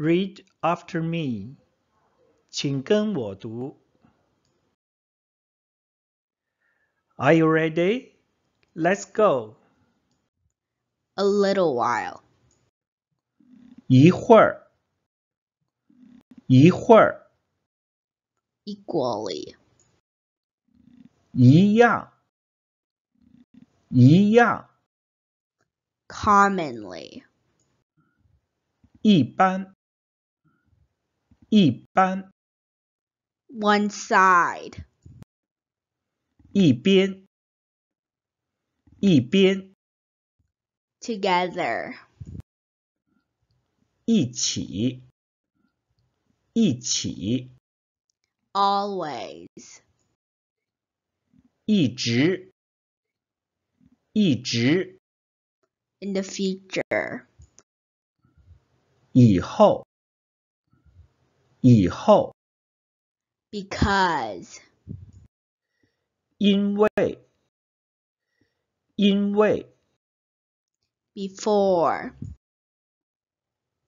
Read after me. 请跟我读. Are you ready? Let's go. A little while. Equally. 一样. Commonly. 一般。一般 one side 一边一边 together 一起一起 always 一直一直 in the future 以后以后，because，因为，因为，before，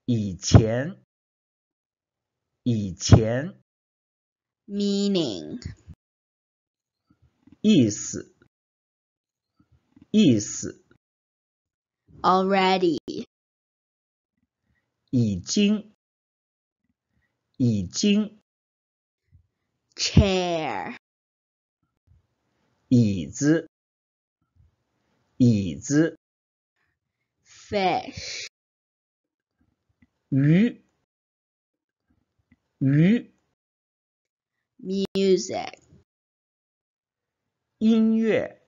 以前，以前，meaning，意思，意思，already，已经。已经。chair，椅子，椅子。fish，鱼，鱼。music，音乐，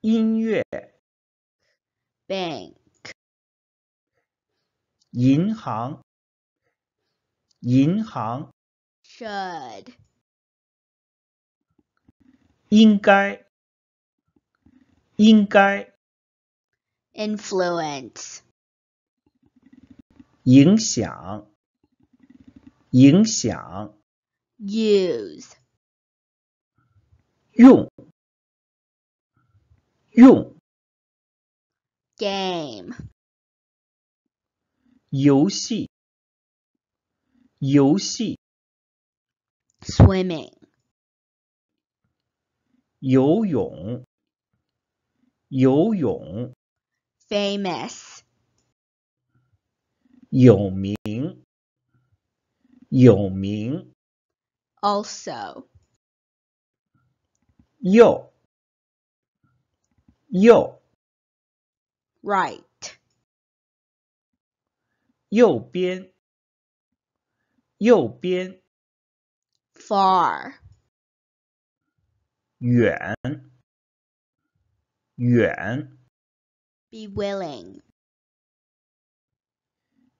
音乐。bank，银行。银行，should，应该，应该，influence，影响，影响，use，用，用，game，游戏。游戏 swimming 游泳,游泳, famous 有名,有名, also 右,右, right 右边右边 far be willing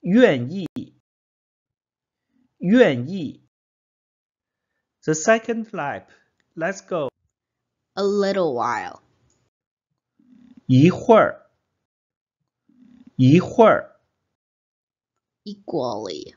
愿意愿意 the second lap let's go a little while 一会儿一会儿 equally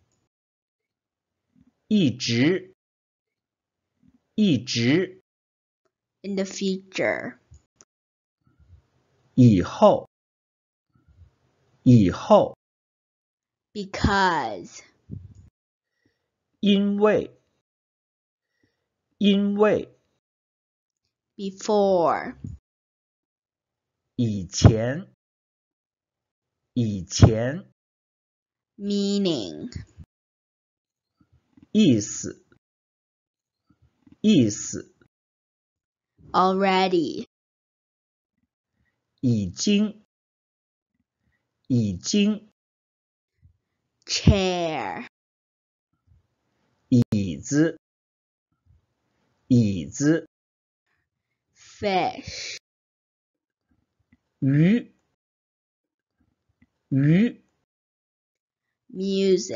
一直一直 in the future 以后以后 because 因为因为 before 以前以前 meaning is is already 已经已经 chair 椅子椅子 fish 鱼鱼 music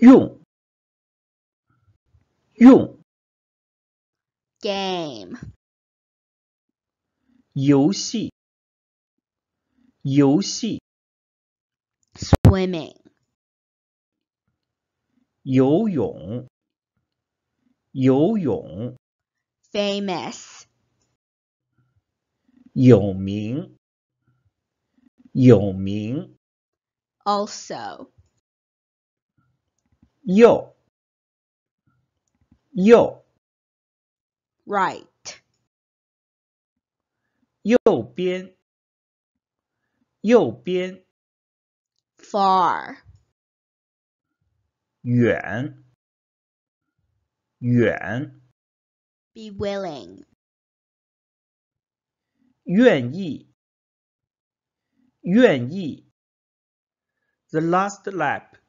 用用。Game 游戏游戏。Swimming 游泳游泳。Famous 有名有名。Also。Yo. right 右边右边 far 远远 be willing 愿意愿意 the last lap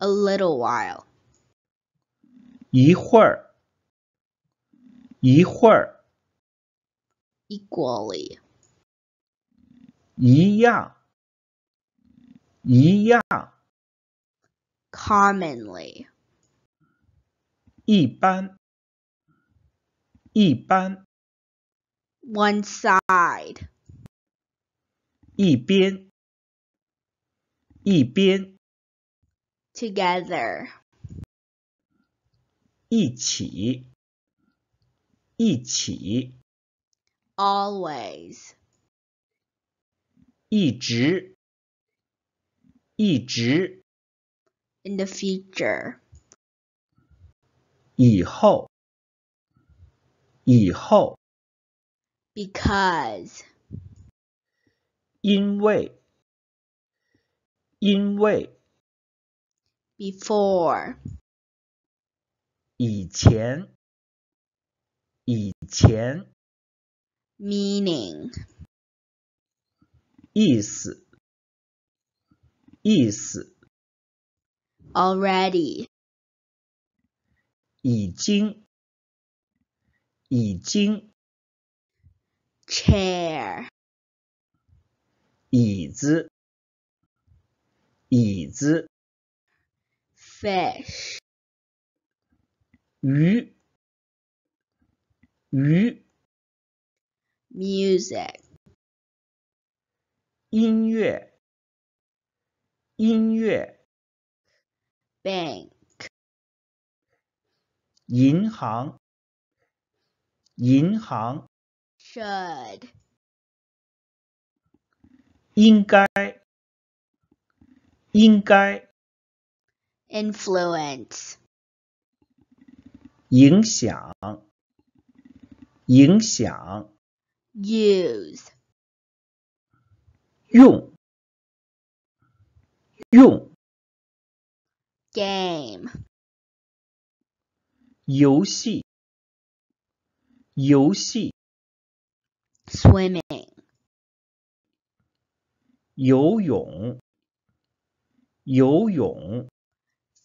a little while. 一会儿，一会儿。equally，一样，一样。commonly，一般，一般。one side，一边，一边。together. 一起，一起。Always. In the future. 以后，以后。Because. 因为，因为。before 以前以前 meaning 意思意思 already 已经已经 chair 椅子椅子 fish. 鱼鱼 music 音乐音乐 bank 银行银行 should 应该应该 influence 影响影响 use 用用 game 游戏游戏 swimming 游泳游泳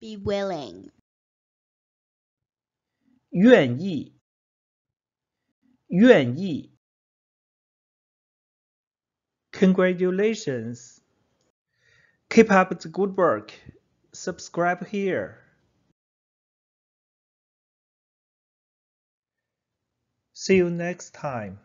Be willing. Congratulations. Keep up the good work. Subscribe here. See you next time.